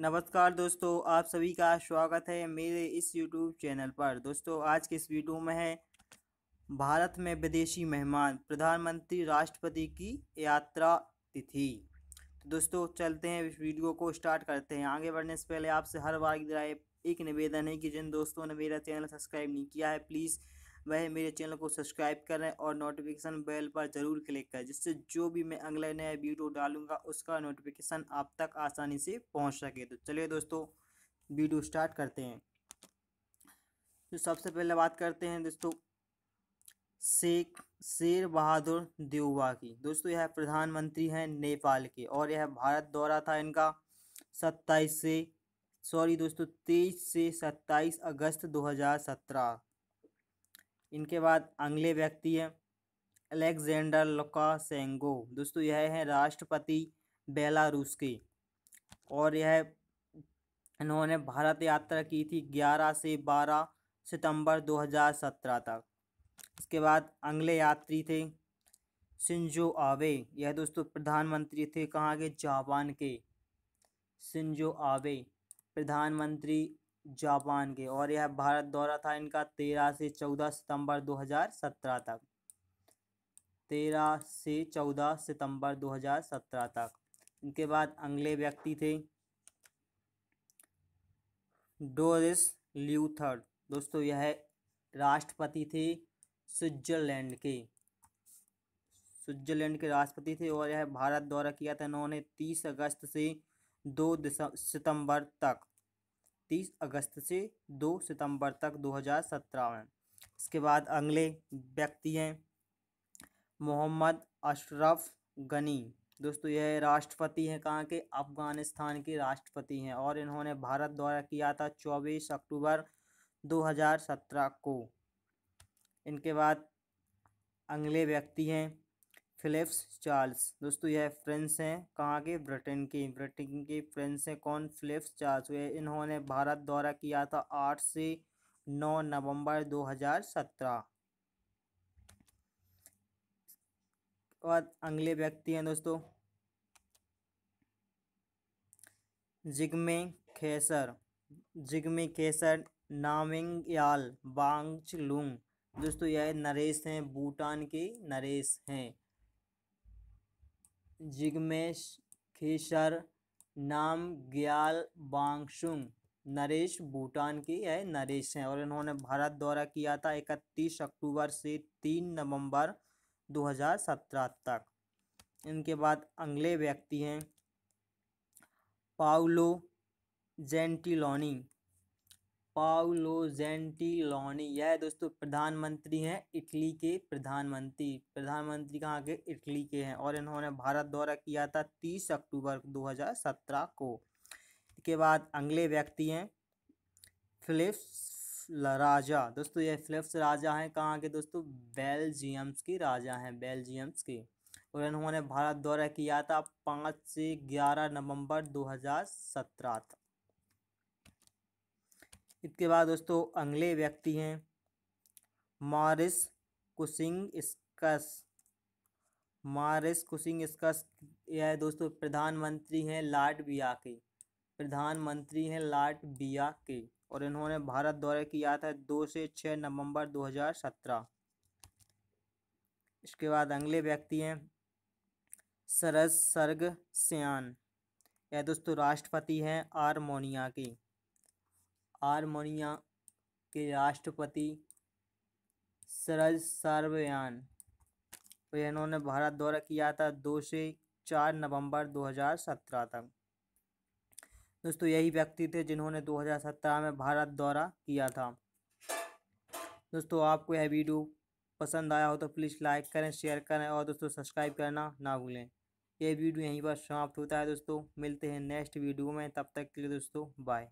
नमस्कार दोस्तों आप सभी का स्वागत है मेरे इस यूट्यूब चैनल पर दोस्तों आज के इस वीडियो में है भारत में विदेशी मेहमान प्रधानमंत्री राष्ट्रपति की यात्रा तिथि तो दोस्तों चलते हैं इस वीडियो को स्टार्ट करते हैं आगे बढ़ने से पहले आपसे हर बार की तरह एक निवेदन है कि जिन दोस्तों ने मेरा चैनल सब्सक्राइब नहीं किया है प्लीज़ वह मेरे चैनल को सब्सक्राइब करें और नोटिफिकेशन बेल पर ज़रूर क्लिक करें जिससे जो भी मैं अगला नया वीडियो डालूंगा उसका नोटिफिकेशन आप तक आसानी से पहुंच सके तो चलिए दोस्तों वीडियो स्टार्ट करते हैं तो सबसे पहले बात करते हैं दोस्तों शेख शेर बहादुर देउबा की दोस्तों यह प्रधानमंत्री हैं नेपाल के और यह भारत दौरा था इनका सत्ताईस से सॉरी दोस्तों तेईस से सत्ताईस अगस्त दो इनके बाद अगले व्यक्ति है अलेक्जेंडर लुकासेंगो दोस्तों यह है राष्ट्रपति बेलारूस के और यह इन्होंने भारत यात्रा की थी 11 से 12 सितंबर 2017 तक इसके बाद अगले यात्री थे सिंजो आवे यह दोस्तों प्रधानमंत्री थे कहाँ के जापान के सिंजो आवे प्रधानमंत्री जापान के और यह भारत दौरा था इनका तेरह से चौदह सितंबर दो हजार सत्रह तक तेरह से चौदह सितंबर दो हजार सत्रह तक इनके बाद अगले व्यक्ति थे डोरिस ल्यूथर दोस्तों यह राष्ट्रपति थे स्विट्जरलैंड के स्विट्जरलैंड के राष्ट्रपति थे और यह भारत दौरा किया था इन्होंने तीस अगस्त से दो सितंबर तक तीस अगस्त से दो सितंबर तक दो हज़ार सत्रह में इसके बाद अगले व्यक्ति हैं मोहम्मद अशरफ गनी दोस्तों यह राष्ट्रपति हैं कहाँ के अफगानिस्तान के राष्ट्रपति हैं और इन्होंने भारत द्वारा किया था चौबीस अक्टूबर 2017 को इनके बाद अगले व्यक्ति हैं फिलिप्स चार्ल्स दोस्तों यह फ्रेंच हैं कहाँ के ब्रिटेन के ब्रिटेन के फ्रेंस हैं कौन फिलिप्स चार्ल्स हुए इन्होंने भारत दौरा किया था आठ से नौ नवंबर दो हज़ार सत्रह और अगले व्यक्ति हैं दोस्तों जिगमे खेसर जिगमे खेसर नामिंग याल बांगचलुंग दोस्तों यह नरेश हैं भूटान के नरेश हैं जिग्मेश खेसर नाम ग्याल बांगशुंग नरेश भूटान की है नरेश हैं और इन्होंने भारत दौरा किया था इकतीस अक्टूबर से तीन नवंबर 2017 तक इनके बाद अगले व्यक्ति हैं पाउलो जेंटिलोनी पाउलो जेंटिलोनी यह दोस्तों प्रधानमंत्री हैं इटली के प्रधानमंत्री प्रधानमंत्री कहाँ के इटली के हैं और इन्होंने भारत दौरा किया था तीस अक्टूबर 2017 को इसके बाद अगले व्यक्ति हैं फिलिप्स राजा दोस्तों ये फिलिप्स राजा हैं कहाँ के दोस्तों बेल्जियम्स के राजा हैं बेल्जियम्स के और इन्होंने भारत दौरा किया था पाँच से ग्यारह सत्रह तक इसके बाद दोस्तों अगले व्यक्ति हैं मॉरिस कुसिंग स्कस मॉरिस कुसिंग स्कस यह दोस्तों प्रधानमंत्री हैं बिया के प्रधानमंत्री हैं बिया के और इन्होंने भारत दौरे किया था दो से छः नवंबर सत्रह इसके बाद अगले व्यक्ति हैं सरस सर्ग सियान यह दोस्तों राष्ट्रपति हैं आर्मोनिया की आर्मोनिया के राष्ट्रपति सरज सार्वयान इन्होंने भारत दौरा किया था दो से चार नवंबर 2017 तक दोस्तों यही व्यक्ति थे जिन्होंने 2017 में भारत दौरा किया था दोस्तों आपको यह वीडियो पसंद आया हो तो प्लीज़ लाइक करें शेयर करें और दोस्तों सब्सक्राइब करना ना भूलें यह वीडियो यहीं पर समाप्त होता है दोस्तों मिलते हैं नेक्स्ट वीडियो में तब तक के लिए दोस्तों बाय